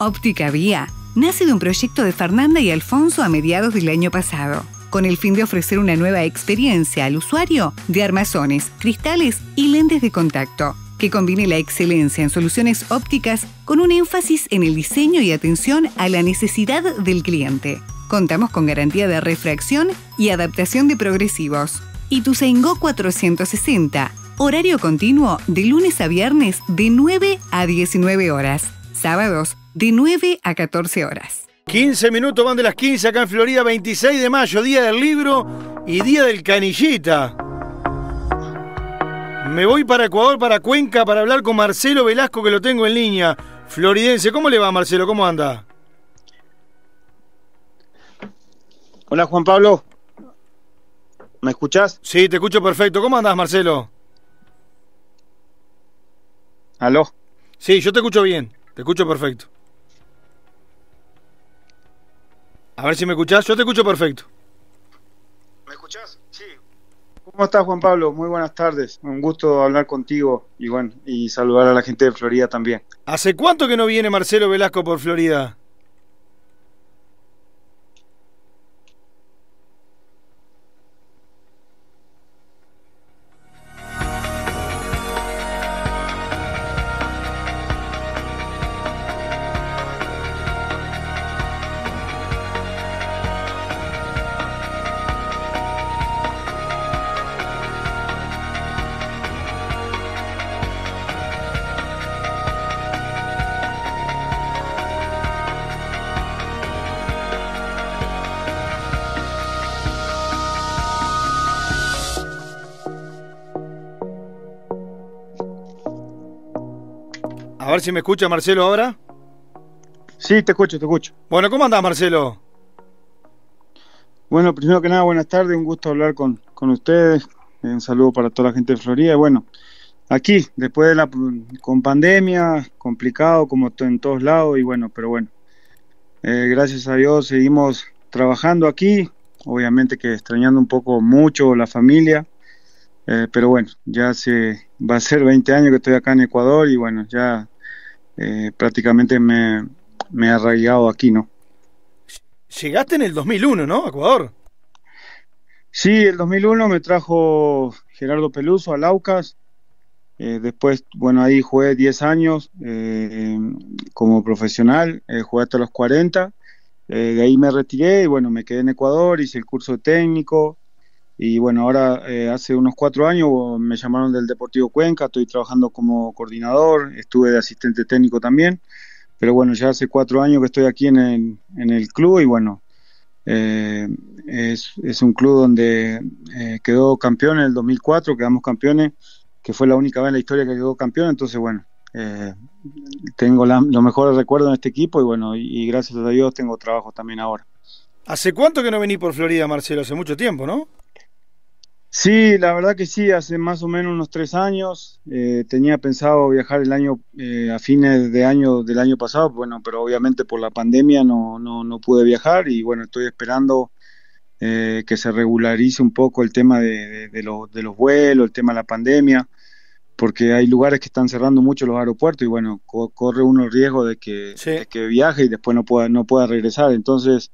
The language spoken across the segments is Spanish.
Óptica Vía nace de un proyecto de Fernanda y Alfonso a mediados del año pasado, con el fin de ofrecer una nueva experiencia al usuario de armazones, cristales y lentes de contacto, que combine la excelencia en soluciones ópticas con un énfasis en el diseño y atención a la necesidad del cliente. Contamos con garantía de refracción y adaptación de progresivos. Y seingó 460, horario continuo de lunes a viernes de 9 a 19 horas, sábados de 9 a 14 horas. 15 minutos van de las 15 acá en Florida, 26 de mayo, día del libro y día del canillita. Me voy para Ecuador, para Cuenca, para hablar con Marcelo Velasco, que lo tengo en línea. Floridense, ¿cómo le va Marcelo? ¿Cómo anda? Hola Juan Pablo, ¿me escuchás? Sí, te escucho perfecto. ¿Cómo andás Marcelo? ¿Aló? Sí, yo te escucho bien, te escucho perfecto. A ver si me escuchás. Yo te escucho perfecto. ¿Me escuchás? Sí. ¿Cómo estás, Juan Pablo? Muy buenas tardes. Un gusto hablar contigo y, bueno, y saludar a la gente de Florida también. ¿Hace cuánto que no viene Marcelo Velasco por Florida? si me escucha Marcelo ahora. Sí, te escucho, te escucho. Bueno, ¿cómo andás, Marcelo? Bueno, primero que nada, buenas tardes, un gusto hablar con, ustedes. Eh, un saludo para toda la gente de Florida. Y bueno, aquí, después de la con pandemia, complicado como en todos lados, y bueno, pero bueno, eh, gracias a Dios seguimos trabajando aquí, obviamente que extrañando un poco mucho la familia, eh, pero bueno, ya se va a ser 20 años que estoy acá en Ecuador y bueno, ya eh, prácticamente me, me he arraigado aquí, ¿no? Llegaste en el 2001, ¿no? A Ecuador. Sí, el 2001 me trajo Gerardo Peluso a Laucas. Eh, después, bueno, ahí jugué 10 años eh, como profesional, jugué hasta los 40. de ahí me retiré y bueno, me quedé en Ecuador, hice el curso técnico, y bueno, ahora eh, hace unos cuatro años me llamaron del Deportivo Cuenca, estoy trabajando como coordinador, estuve de asistente técnico también, pero bueno, ya hace cuatro años que estoy aquí en el, club y bueno, eh, es, un club donde eh, quedó campeón en el 2004, quedamos campeones, que fue la única vez en la historia que quedó campeón, entonces bueno, tengo los mejores recuerdos en este equipo y bueno, y gracias a Dios tengo trabajo también ahora. ¿Hace cuánto que no venís por Florida, Marcelo? Hace mucho tiempo, ¿no? Sí, la verdad que sí, hace más o menos unos tres años. Eh, tenía pensado viajar el año eh, a fines de año del año pasado, bueno, pero obviamente por la pandemia no, no, no pude viajar y bueno, estoy esperando eh, que se regularice un poco el tema de, los vuelos, el tema de la pandemia, porque hay lugares que están cerrando mucho los aeropuertos y bueno, corre uno el riesgo de que, que viaje y después no pueda, no pueda regresar. Entonces,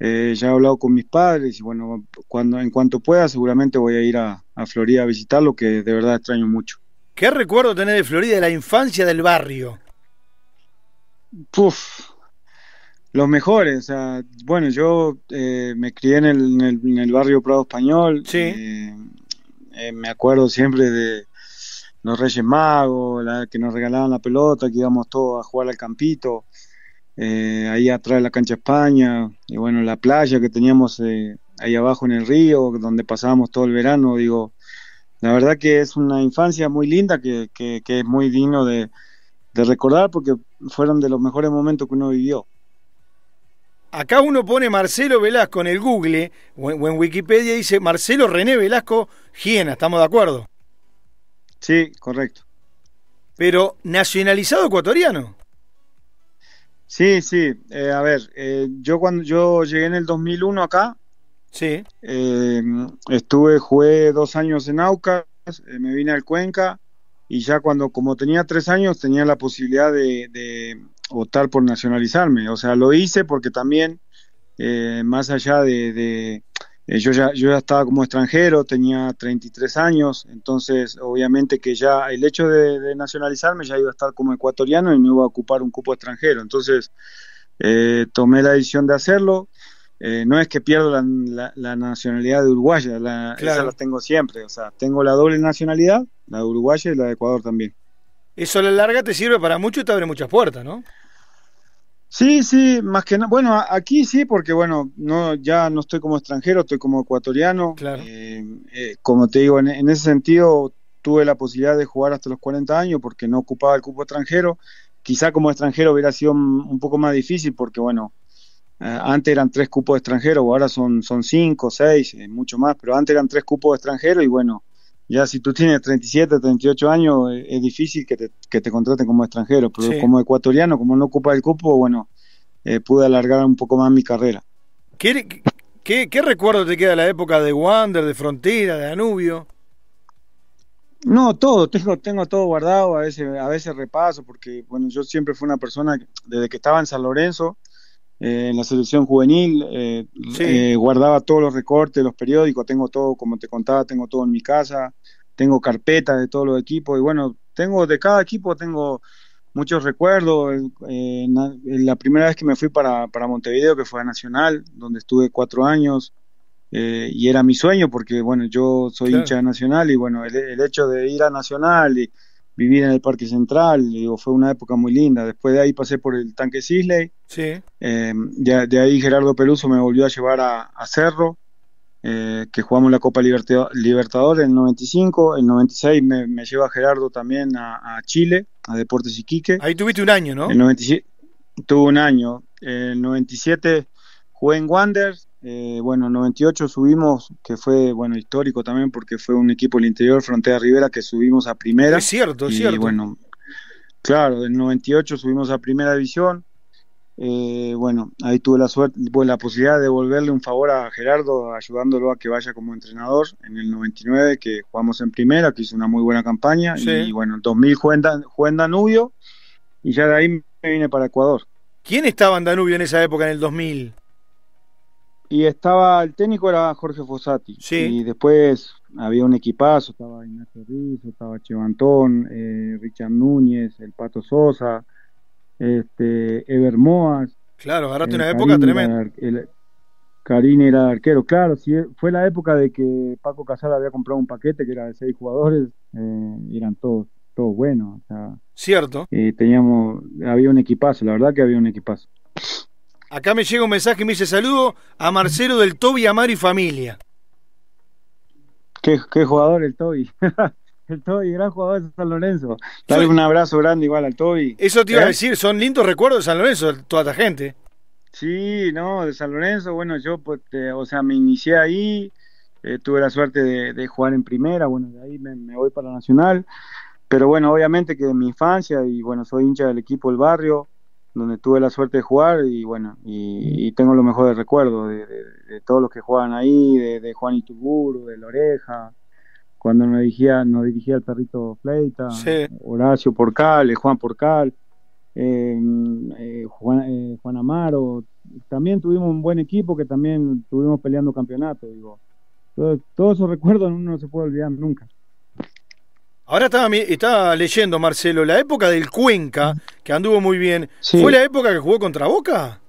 eh, ya he hablado con mis padres y bueno, cuando, en cuanto pueda seguramente voy a ir a, Florida a visitarlo, que de verdad extraño mucho. ¿Qué recuerdo tener de Florida, de la infancia del barrio? Puf, los mejores. O sea, bueno, yo eh, me crié en el, barrio Prado Español. Sí. Eh, me acuerdo siempre de los Reyes Magos, que nos regalaban la pelota, que íbamos todos a jugar al campito. Eh, ahí atrás de la cancha España, y bueno, la playa que teníamos eh, ahí abajo en el río, donde pasábamos todo el verano, digo, la verdad que es una infancia muy linda, que, es muy digno de, de recordar, porque fueron de los mejores momentos que uno vivió. Acá uno pone Marcelo Velasco en el Google o en, Wikipedia dice Marcelo René Velasco Giena, ¿estamos de acuerdo? Sí, correcto. Pero nacionalizado ecuatoriano. Sí, sí. Eh, a ver, eh, yo cuando yo llegué en el 2001 acá, sí. Eh, estuve, jugué dos años en Aucas, me vine al Cuenca y ya cuando, como tenía tres años, tenía la posibilidad de, votar optar por nacionalizarme. O sea, lo hice porque también, más allá de eh, yo, ya, yo ya estaba como extranjero, tenía 33 años, entonces obviamente que ya el hecho de, nacionalizarme ya iba a estar como ecuatoriano y no iba a ocupar un cupo extranjero. Entonces eh, tomé la decisión de hacerlo. Eh, no es que pierdo la, nacionalidad de uruguaya, la, esa la tengo siempre. O sea, tengo la doble nacionalidad, la de uruguaya y la de Ecuador también. Eso a la larga te sirve para mucho y te abre muchas puertas, ¿no? Sí, sí, más que nada. Bueno, aquí sí, porque bueno, no, ya no estoy como extranjero, estoy como ecuatoriano. Claro. Eh, eh, como te digo, en, ese sentido tuve la posibilidad de jugar hasta los 40 años porque no ocupaba el cupo extranjero. Quizá como extranjero hubiera sido un, poco más difícil porque bueno, eh, antes eran tres cupos extranjeros, ahora son, son cinco, seis, mucho más, pero antes eran tres cupos extranjeros y bueno, ya si tú tienes 37, 38 años, eh, es, difícil que te, contraten como extranjero, pero como ecuatoriano, como no ocupa el cupo, bueno, eh, pude alargar un poco más mi carrera. ¿Qué, qué, qué recuerdo te queda de la época de Wander, de Frontera, de Anubio? No, todo, tengo, tengo todo guardado, a veces, a veces repaso, porque bueno, yo siempre fui una persona, desde que estaba en San Lorenzo, eh, en la selección juvenil, eh, eh, guardaba todos los recortes, los periódicos, tengo todo, como te contaba, tengo todo en mi casa, tengo carpeta de todos los equipos y bueno, tengo de cada equipo tengo muchos recuerdos. la, primera vez que me fui para, para, Montevideo, que fue a Nacional, donde estuve cuatro años. y era mi sueño porque bueno yo soy hincha de Nacional y bueno el hecho de ir a Nacional y, vivir en el Parque Central, fue una época muy linda. Después de ahí pasé por el tanque Sisley. Sí. Eh, de, ahí Gerardo Peluso me volvió a llevar a, Cerro, eh, que jugamos la Copa Libertadores Libertador en el 95. En el 96 me, me lleva Gerardo también a, Chile, a Deportes Iquique. Ahí tuviste un año, ¿no? En el 97 tuve un año. En el 97 jugué en Wander, eh, bueno, en 98 subimos, que fue bueno histórico también porque fue un equipo del interior, Frontera Rivera, que subimos a primera. Es cierto, es cierto. Bueno, claro, en 98 subimos a primera división. Eh, bueno, ahí tuve la suerte, pues, la posibilidad de devolverle un favor a Gerardo, ayudándolo a que vaya como entrenador en el 99, que jugamos en primera, que hizo una muy buena campaña. Y bueno, en 2000 jugué en, en Danubio y ya de ahí me vine para Ecuador. ¿Quién estaba en Danubio en esa época, en el 2000? Y estaba, el técnico era Jorge Fossati. Y después había un equipazo, estaba Ignacio Rizzo, estaba Chevantón, eh, Richard Núñez, el Pato Sosa, este, Ever Moas. Claro, agarraste eh, una época tremenda. Karine era arquero, claro, sí, fue la época de que Paco Casal había comprado un paquete que era de seis jugadores, y eh, eran todos, todos buenos. Cierto. Y teníamos, había un equipazo, la verdad que había un equipazo. Acá me llega un mensaje y me dice saludo a Marcelo del Toby Amar y Familia. Qué, jugador el Toby. el Toby, gran jugador de San Lorenzo. Dale un abrazo grande igual al Toby. Eso te iba a ¿Eh? decir, son lindos recuerdos de San Lorenzo, toda esta gente. Sí, no, de San Lorenzo, bueno, yo, pues, o sea, me inicié ahí, eh, tuve la suerte de, jugar en primera, bueno, de ahí me, voy para Nacional, pero bueno, obviamente que de mi infancia y bueno, soy hincha del equipo del Barrio, donde tuve la suerte de jugar y bueno, y, tengo los mejores recuerdos de, de, de, todos los que jugaban ahí, de, Juan Ituburu, de Loreja, cuando nos dirigía, nos dirigía el perrito Fleita, Horacio Porcal, eh, Juan Porcal, eh, eh, Juan, Juan, Amaro, también tuvimos un buen equipo que también estuvimos peleando campeonato, digo. Todos esos recuerdos uno no se puede olvidar nunca. Ahora estaba, leyendo, Marcelo, la época del Cuenca, que anduvo muy bien, ¿fue la época que jugó contra Boca?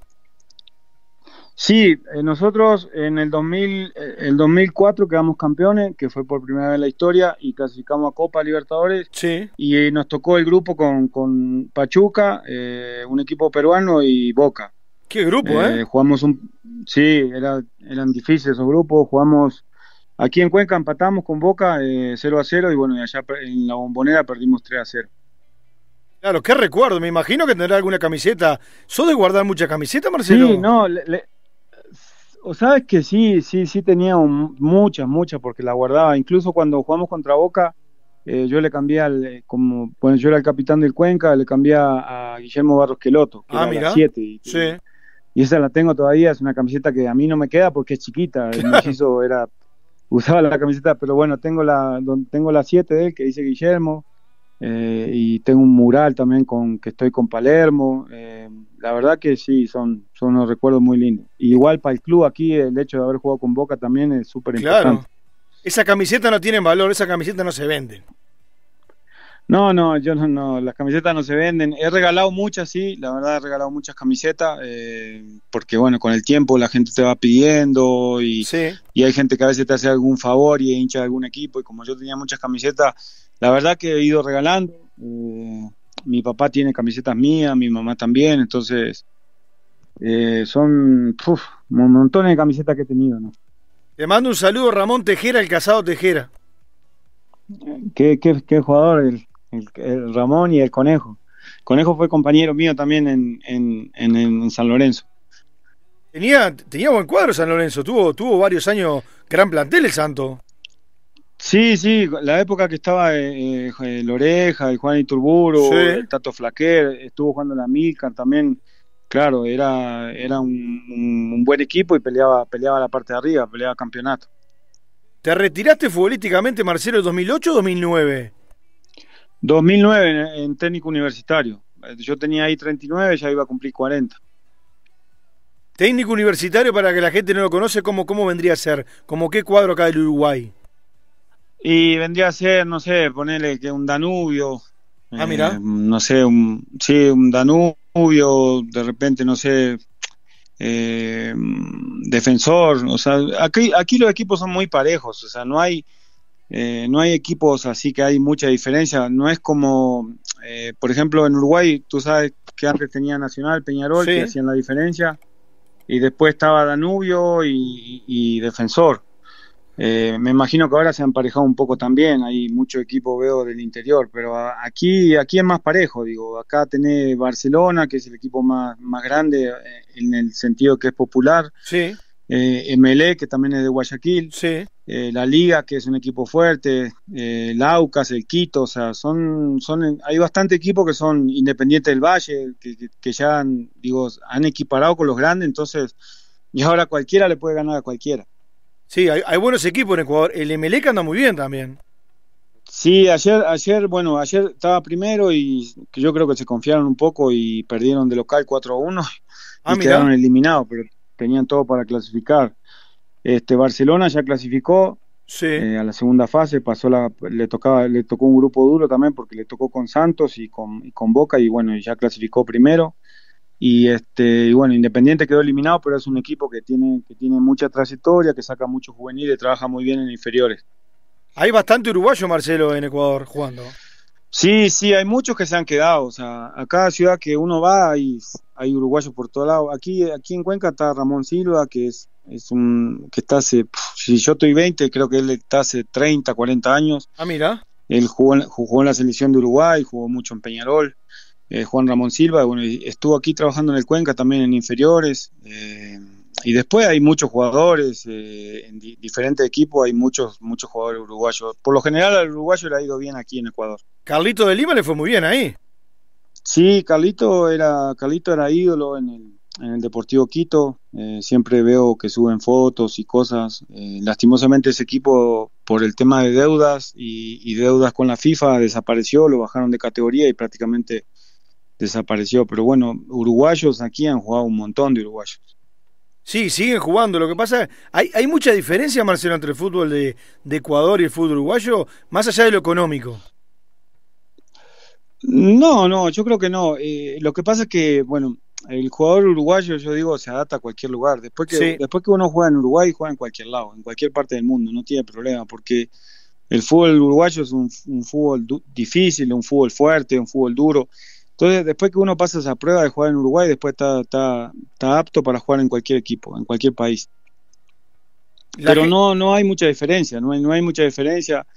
Sí, eh, nosotros en el, 2000, eh, el 2004 quedamos campeones, que fue por primera vez en la historia, y clasificamos a Copa Libertadores. Sí. Y eh, nos tocó el grupo con, Pachuca, un equipo peruano y Boca. ¿Qué grupo, eh? Jugamos un... Sí, era, eran difíciles esos grupos, jugamos Aquí en Cuenca empatamos con Boca 0 eh, a 0 y bueno, allá en la bombonera perdimos 3 a 0. Claro, qué recuerdo, me imagino que tendrá alguna camiseta. ¿Sos de guardar mucha camiseta, Marcelo? Sí, no, O sabes que sí, sí, sí tenía muchas, muchas, porque la guardaba. Incluso cuando jugamos contra Boca, eh, yo le cambié al, eh, como, bueno, yo era el capitán del Cuenca, le cambié a, Guillermo Barros Queloto, que ah, era la 7. Y, sí. y, esa la tengo todavía, es una camiseta que a mí no me queda porque es chiquita, el era usaba la camiseta, pero bueno, tengo la, tengo la 7 de él que dice Guillermo, eh, y tengo un mural también con que estoy con Palermo. Eh, la verdad que sí, son, son unos recuerdos muy lindos. igual para el club aquí, el hecho de haber jugado con Boca también es súper importante. Claro. Esa camiseta no tiene valor, esa camiseta no se vende. No, no, yo no, no, las camisetas no se venden. He regalado muchas, sí, la verdad he regalado muchas camisetas, eh, porque bueno, con el tiempo la gente te va pidiendo y, y hay gente que a veces te hace algún favor y hincha de algún equipo. Y como yo tenía muchas camisetas, la verdad que he ido regalando. Eh, mi papá tiene camisetas mías, mi mamá también, entonces eh, son un montón de camisetas que he tenido. ¿no? Te mando un saludo Ramón Tejera, el casado Tejera. Qué, qué, qué jugador el el, Ramón y el Conejo. Conejo fue compañero mío también en, en, San Lorenzo. Tenía, tenía, buen cuadro San Lorenzo, tuvo, tuvo varios años gran plantel el Santo. Sí, sí, la época que estaba eh, eh el Oreja, el Juan Iturburo, el Tato Flaquer, estuvo jugando la Milcar también. Claro, era, era un, buen equipo y peleaba, peleaba la parte de arriba, peleaba campeonato. ¿Te retiraste futbolísticamente, Marcelo, 2008 o 2009? 2009 en, técnico universitario. Eh, yo tenía ahí 39, ya iba a cumplir 40. Técnico universitario, para que la gente no lo conoce, ¿cómo, cómo vendría a ser? ¿cómo qué cuadro acá del Uruguay? Y vendría a ser, no sé, ponerle que un Danubio. Ah, mira. Eh, no sé, un, sí, un Danubio, de repente, no sé, eh, defensor. O sea, aquí, aquí los equipos son muy parejos, o sea, no hay eh, no hay equipos así que hay mucha diferencia. No es como, eh, por ejemplo, en Uruguay, tú sabes que antes tenía Nacional, Peñarol, que hacían la diferencia. Y después estaba Danubio y, Defensor. Eh, me imagino que ahora se han emparejado un poco también. Hay mucho equipo, veo, del interior. Pero aquí, aquí es más parejo, digo. Acá tenés Barcelona, que es el equipo más, más grande en el sentido que es popular. Sí eh, MLE, que también es de Guayaquil, eh, la Liga, que es un equipo fuerte, eh, el Quito, o sea, son, son, hay bastante equipos que son independientes del Valle, que, que, ya han, digo, han equiparado con los grandes, entonces, y ahora cualquiera le puede ganar a cualquiera. Sí, hay, buenos equipos en Ecuador, el MLE que anda muy bien también. Sí, ayer, ayer, bueno, ayer estaba primero y yo creo que se confiaron un poco y perdieron de local 4 a 1 y ah, quedaron eliminados, pero tenían todo para clasificar. Este Barcelona ya clasificó eh, a la segunda fase, pasó la, le tocaba, le tocó un grupo duro también porque le tocó con Santos y con, y con Boca y bueno, ya clasificó primero. Y este, bueno, Independiente quedó eliminado, pero es un equipo que tiene, que tiene mucha trayectoria, que saca muchos juveniles, trabaja muy bien en inferiores. Hay bastante uruguayo, Marcelo, en Ecuador jugando. Sí, sí, hay muchos que se han quedado. O sea, a cada ciudad que uno va hay, hay uruguayos por todo lado. Aquí, aquí en Cuenca está Ramón Silva, que es, es un que está hace, si yo estoy 20, creo que él está hace 30, 40 años. Ah, mira. Él jugó en, la selección de Uruguay, jugó mucho en Peñarol. Eh, Juan Ramón Silva, bueno, estuvo aquí trabajando en el Cuenca también en inferiores. Eh, y después hay muchos jugadores, eh, en diferentes equipos hay muchos, muchos jugadores uruguayos. Por lo general el uruguayo le ha ido bien aquí en Ecuador. Carlito de Lima le fue muy bien ahí. Sí, Carlito era, Carlito era ídolo en el, Deportivo Quito. Eh, siempre veo que suben fotos y cosas. Eh, lastimosamente ese equipo por el tema de deudas y, y deudas con la FIFA desapareció, lo bajaron de categoría y prácticamente desapareció. Pero bueno, uruguayos aquí han jugado un montón de uruguayos. Sí, siguen jugando. Lo que pasa, hay, hay mucha diferencia, Marcelo, entre el fútbol de, Ecuador y el fútbol uruguayo, más allá de lo económico. No, no, yo creo que no. Eh, lo que pasa es que, bueno, el jugador uruguayo, yo digo, se adapta a cualquier lugar. Después que, después que uno juega en Uruguay, juega en cualquier lado, en cualquier parte del mundo, no tiene problema, porque el fútbol uruguayo es un, un fútbol difícil, un fútbol fuerte, un fútbol duro. Entonces, después que uno pasa esa prueba de jugar en Uruguay, después está, está, apto para jugar en cualquier equipo, en cualquier país. Pero no, no hay mucha diferencia, no hay, no hay mucha diferencia.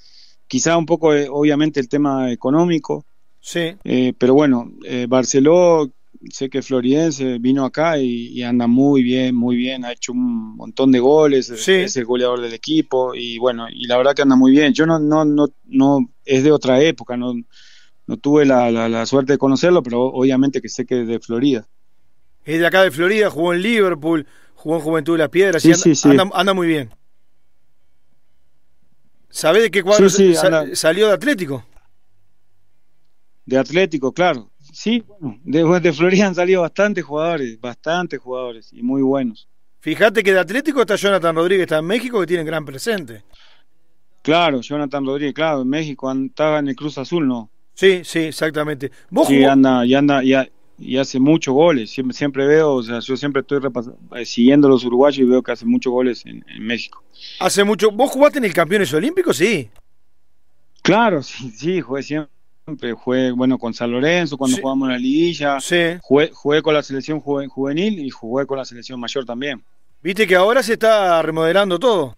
Quizá un poco, eh, obviamente, el tema económico. Sí. Eh, pero bueno, eh, Barceló, sé que Floridense vino acá y, anda muy bien, muy bien. Ha hecho un montón de goles, es el goleador del equipo y bueno, y la verdad que anda muy bien. Yo no, no, no, no, es de otra época, no, tuve la, suerte de conocerlo, pero obviamente que sé que es de Florida. Es de acá de Florida, jugó en Liverpool, jugó en Juventud de las Piedras, anda, Anda, muy bien. ¿Sabés de qué cuadro salió de Atlético? De Atlético, claro. Sí, bueno, de, de Florida han salido bastantes jugadores, bastantes jugadores y muy buenos. Fíjate que de Atlético está Jonathan Rodríguez, está en México, que tiene gran presente. Claro, Jonathan Rodríguez, claro, en México estaba en el Cruz Azul, no, Sí, sí, exactamente. ¿Vos sí, anda, y anda, y, hace muchos goles. Siempre, siempre veo, o sea, yo siempre estoy eh, siguiendo los uruguayos y veo que hace muchos goles en, México. Hace mucho. ¿Vos jugaste en el Campeones Olímpicos? Sí. Claro, sí, sí, jugué siempre. Jugué, bueno, con San Lorenzo cuando jugamos en la liguilla. Sí. Jugué, jugué con la selección juvenil y jugué con la selección mayor también. Viste que ahora se está remodelando todo.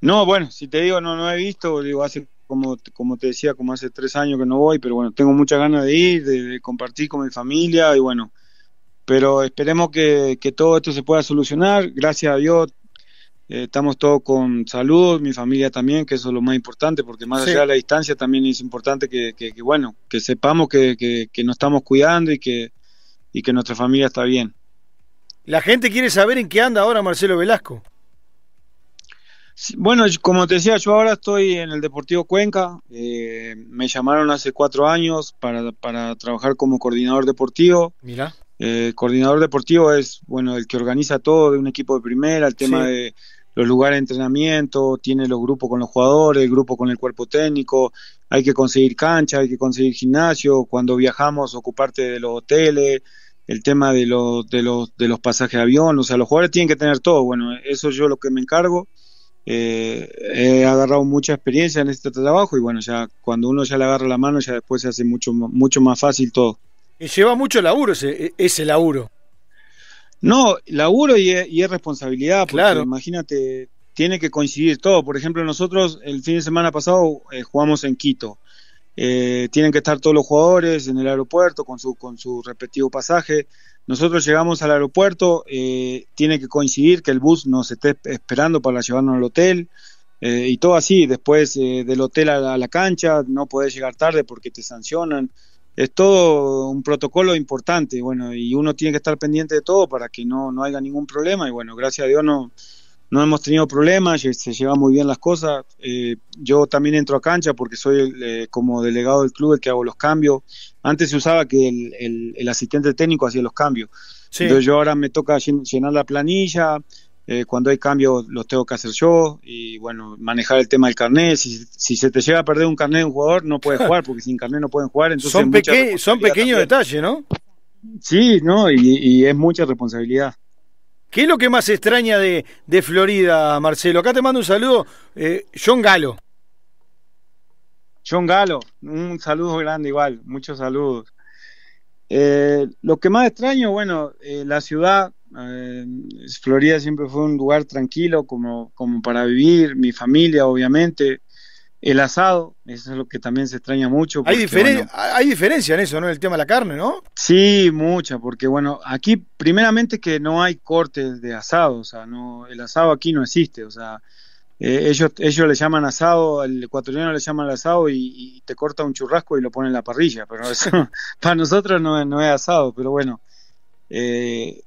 No, bueno, si te digo, no, no he visto, digo, hace como, te decía, como hace tres años que no voy, pero bueno, tengo muchas ganas de ir, de, compartir con mi familia y bueno, pero esperemos que, todo esto se pueda solucionar, gracias a Dios eh, estamos todos con salud, mi familia también, que eso es lo más importante, porque más allá de la distancia también es importante que, bueno, que sepamos que, que, nos estamos cuidando y que, y que nuestra familia está bien. La gente quiere saber en qué anda ahora Marcelo Velasco. Bueno, como te decía, yo ahora estoy en el Deportivo Cuenca. Eh, me llamaron hace cuatro años para, para trabajar como coordinador deportivo. Mira. Eh, coordinador deportivo es bueno el que organiza todo de un equipo de primera, el tema de los lugares de entrenamiento, tiene los grupos con los jugadores, el grupo con el cuerpo técnico, hay que conseguir cancha, hay que conseguir gimnasio, cuando viajamos ocuparte de los hoteles, el tema de los, de los, de los pasajes de avión, o sea, los jugadores tienen que tener todo, bueno, eso yo lo que me encargo. Eh, he agarrado mucha experiencia en este trabajo y bueno, ya cuando uno ya le agarra la mano, ya después se hace mucho, mucho más fácil todo. Y lleva mucho laburo ese, e, laburo. No, laburo y, es responsabilidad, porque imagínate, tiene que coincidir todo. Por ejemplo, nosotros el fin de semana pasado eh, jugamos en Quito. Eh, tienen que estar todos los jugadores en el aeropuerto con su, con su respectivo pasaje. Nosotros llegamos al aeropuerto, eh, tiene que coincidir que el bus nos esté esperando para llevarnos al hotel eh, y todo así. Después del hotel a la, cancha, no puedes llegar tarde porque te sancionan. Es todo un protocolo importante, bueno, y uno tiene que estar pendiente de todo para que no, no haya ningún problema. Y bueno, gracias a Dios no, no hemos tenido problemas, eh, se llevan muy bien las cosas. Eh, yo también entro a cancha porque soy eh, como delegado del club el que hago los cambios. Antes se usaba que el, el, asistente técnico hacía los cambios. Sí. yo ahora me toca llenar la planilla, cuando hay cambios los tengo que hacer yo y bueno, manejar el tema del carnet. Si, se te llega a perder un carnet de un jugador no puedes jugar porque sin carnet no pueden jugar. Entonces son, son pequeños detalles, ¿no? Sí, no, y es mucha responsabilidad. ¿Qué es lo que más extraña de, Florida, Marcelo? Acá te mando un saludo, eh, John Galo. John Galo, un saludo grande igual, muchos saludos. Eh, lo que más extraño, bueno, eh, la ciudad, eh, Florida siempre fue un lugar tranquilo como, como para vivir, mi familia obviamente, el asado, eso es lo que también se extraña mucho. hay, hay diferencia en eso, ¿no? El tema de la carne, ¿no? Sí, mucha, porque bueno, aquí primeramente que no hay cortes de asado, o sea, el asado aquí no existe, o sea, eh, ellos, ellos le llaman asado, el ecuatoriano le llaman asado y, te corta un churrasco y lo pone en la parrilla, pero eso para nosotros no, no, es asado, pero bueno, eh,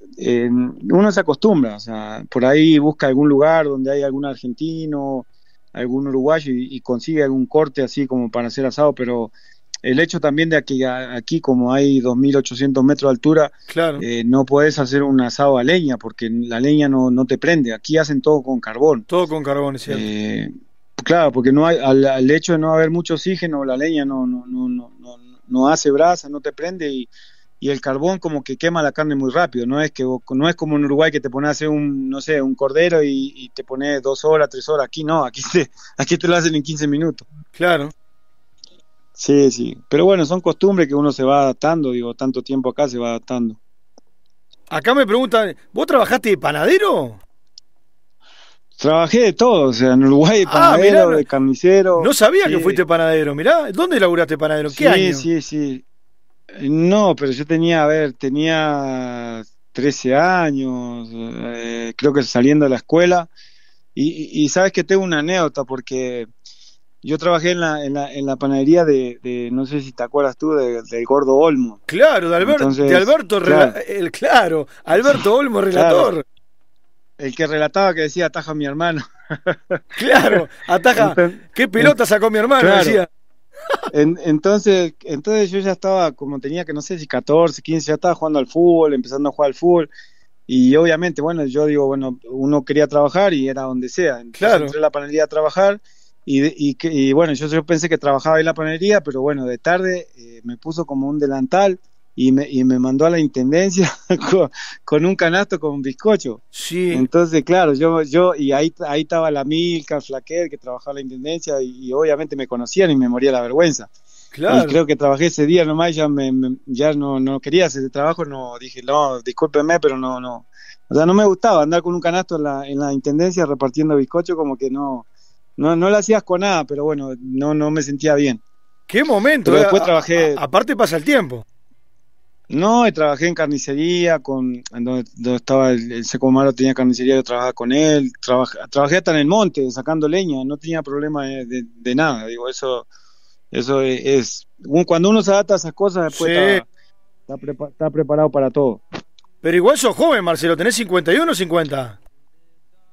uno se acostumbra, o sea, por ahí busca algún lugar donde hay algún argentino algún uruguayo y, consigue algún corte así como para hacer asado, pero el hecho también de que aquí como hay 2.800 metros de altura, claro. Eh, no puedes hacer un asado a leña porque la leña no, te prende, aquí hacen todo con carbón. Todo con carbón, es cierto. Eh, claro, porque no hay, al, hecho de no haber mucho oxígeno, la leña no, no, no, no, no hace brasa, no te prende y y el carbón como que quema la carne muy rápido, no es que no es como en Uruguay que te pones un, no sé, un cordero y, te pones dos horas, tres horas, aquí no, aquí te, aquí te lo hacen en 15 minutos. Claro. Sí, sí, pero bueno, son costumbres que uno se va adaptando, digo, tanto tiempo acá se va adaptando. Acá me preguntan, ¿vos trabajaste de panadero? Trabajé de todo, o sea, en Uruguay de ah, panadero, de carnicero. No sabía que fuiste panadero, mirá, ¿dónde laburaste panadero? ¿Qué año? Sí, sí, sí. No, pero yo tenía, a ver, tenía 13 años, eh, creo que saliendo de la escuela. Y, sabes que tengo una anécdota porque yo trabajé en la, en la, en la panadería de, no sé si te acuerdas tú, del Gordo Olmo. Claro, de, de Alberto, el, claro, Alberto Olmo, relator. El que relataba que decía, ataja a mi hermano. claro, ataja. ¿Qué pelota sacó mi hermano? Decía entonces, entonces yo ya estaba, como tenía que no sé si 14, 15, ya estaba jugando al fútbol, empezando a jugar al fútbol. Y obviamente, bueno, yo digo, bueno, uno quería trabajar y era donde sea. Entonces, Entré a la panadería a trabajar y, bueno, yo, yo, pensé que trabajaba en la panadería, pero bueno, de tarde eh, me puso como un delantal y me, me mandó a la intendencia con, un canasto con un bizcocho. Sí. Entonces, claro, yo, yo y ahí, ahí estaba la Milka, Flaquer, que trabajaba en la intendencia y, obviamente me conocían y me moría la vergüenza. Claro. Y creo que trabajé ese día nomás, ya, me, ya no, quería hacer ese trabajo, no dije, no, discúlpeme, pero no, no. O sea, no me gustaba andar con un canasto en la, en la intendencia repartiendo bizcocho, como que no, no, no lo hacías con nada, pero bueno, no, no me sentía bien. Qué momento. Pero eh, después trabajé. aparte pasa el tiempo. No, trabajé en carnicería, con, donde, estaba el, Seco Malo tenía carnicería, yo trabajaba con él, trabajé hasta en el monte, sacando leña, no tenía problema de, nada, digo, eso, eso e, es, cuando uno se adapta a esas cosas, después está, preparado para todo. Pero igual sos joven, Marcelo, ¿tenés 51 o 50?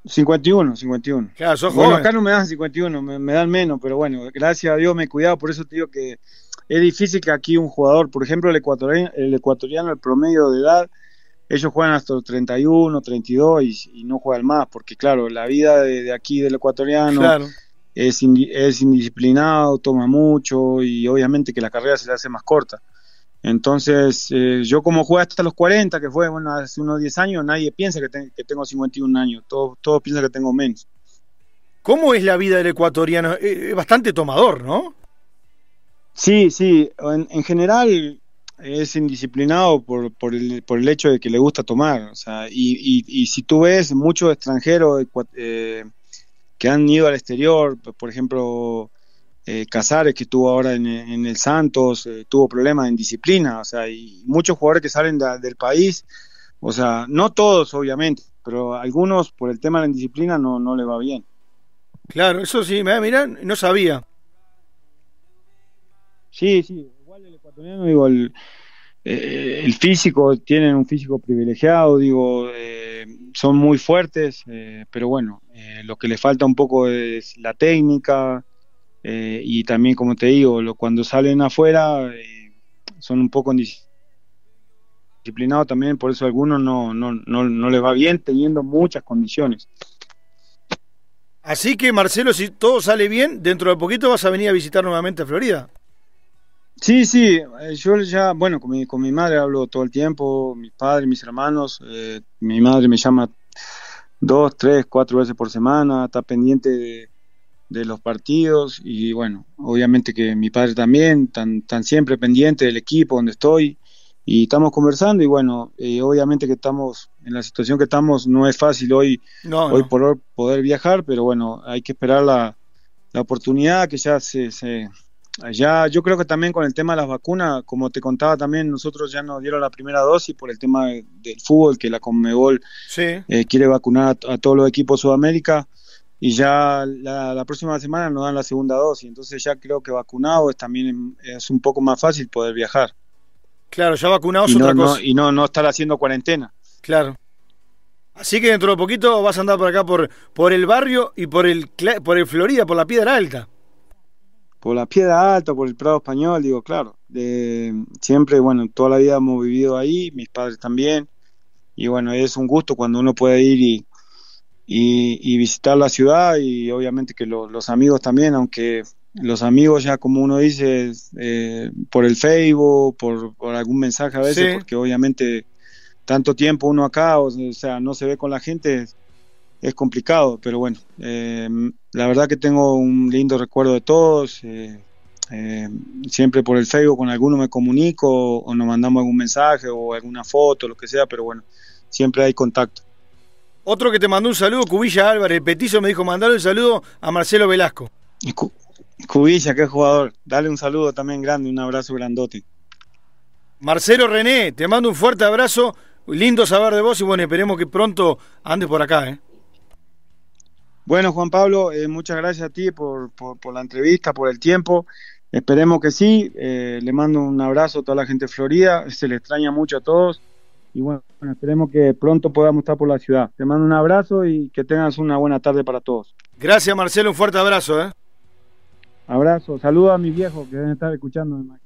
51, 51. Claro, sos joven. acá no me dan 51, me, me, dan menos, pero bueno, gracias a Dios me he cuidado, por eso te digo que es difícil que aquí un jugador, por ejemplo, el ecuatoriano, el, ecuatoriano, el promedio de edad, ellos juegan hasta los 31, 32 y, no juegan más, porque claro, la vida de, aquí del ecuatoriano es, indisciplinado, toma mucho y obviamente que la carrera se le hace más corta. Entonces, eh, yo como jugué hasta los 40, que fue hace unos 10 años, nadie piensa que, tengo 51 años, todos, piensan que tengo menos. ¿Cómo es la vida del ecuatoriano? Eh, es bastante tomador, ¿no? Sí, sí, en, general es indisciplinado por, el, hecho de que le gusta tomar. O sea, y, si tú ves muchos extranjeros eh, eh, que han ido al exterior, por ejemplo, eh, Casares, que estuvo ahora en, el Santos, tuvo problemas de disciplina. O sea, y muchos jugadores que salen del país, o sea, no todos, obviamente, pero algunos por el tema de la indisciplina no, le va bien. Claro, eso sí, mira, no sabía. Sí, sí, igual el ecuatoriano, digo, el, eh, físico, tienen un físico privilegiado, digo, eh, son muy fuertes, eh, pero bueno, lo que le falta un poco es la técnica y también, como te digo, cuando salen afuera son un poco disciplinados también, por eso a algunos no, no, no, no les va bien teniendo muchas condiciones. Así que Marcelo, si todo sale bien, dentro de poquito vas a venir a visitar nuevamente a Florida. Sí, sí, eh, yo ya, bueno, con mi, con mi madre hablo todo el tiempo, mi padre, mis hermanos, eh, mi madre me llama dos, tres, cuatro veces por semana, está pendiente de, los partidos y bueno, obviamente que mi padre también, tan, tan siempre pendiente del equipo donde estoy y estamos conversando y bueno, eh, obviamente que estamos en la situación que estamos, no es fácil hoy, hoy poder viajar, pero bueno, hay que esperar la, la oportunidad que ya se, se ya yo creo que también con el tema de las vacunas, como te contaba también, nosotros ya nos dieron la primera dosis por el tema del fútbol, que la Conmebol eh, quiere vacunar a, todos los equipos de Sudamérica y ya la, próxima semana nos dan la segunda dosis. Entonces ya creo que vacunados también es un poco más fácil poder viajar. Claro, ya vacunados otra cosa. y no, no estar haciendo cuarentena. Claro. Así que dentro de poquito vas a andar por acá por, por el barrio y por el por el Florida, por la Piedra Alta por la Piedra Alta, por el Prado Español, digo, claro, de siempre, bueno, toda la vida hemos vivido ahí, mis padres también, y bueno, es un gusto cuando uno puede ir y, visitar la ciudad y obviamente que los amigos también, aunque los amigos ya como uno dice, eh, por el Facebook, por, algún mensaje a veces, porque obviamente tanto tiempo uno acá, o sea, no se ve con la gente, es complicado, pero bueno, eh, la verdad que tengo un lindo recuerdo de todos. Eh, eh, siempre por el Facebook con alguno me comunico o, nos mandamos algún mensaje o alguna foto, lo que sea, pero bueno, siempre hay contacto. Otro que te mandó un saludo, Cubilla Álvarez, Petizo me dijo mandarle un saludo a Marcelo Velasco. Cubilla, qué jugador. Dale un saludo también grande, un abrazo grandote. Marcelo René, te mando un fuerte abrazo. Lindo saber de vos y bueno, esperemos que pronto andes por acá, ¿eh? Bueno, Juan Pablo, eh, muchas gracias a ti por, la entrevista, por el tiempo. Esperemos que sí. Eh, le mando un abrazo a toda la gente de Florida. Se le extraña mucho a todos. Y bueno, esperemos que pronto podamos estar por la ciudad. Te mando un abrazo y que tengas una buena tarde para todos. Gracias, Marcelo. Un fuerte abrazo. ¿eh? Abrazo. Saludos a mi viejo que deben estar escuchando.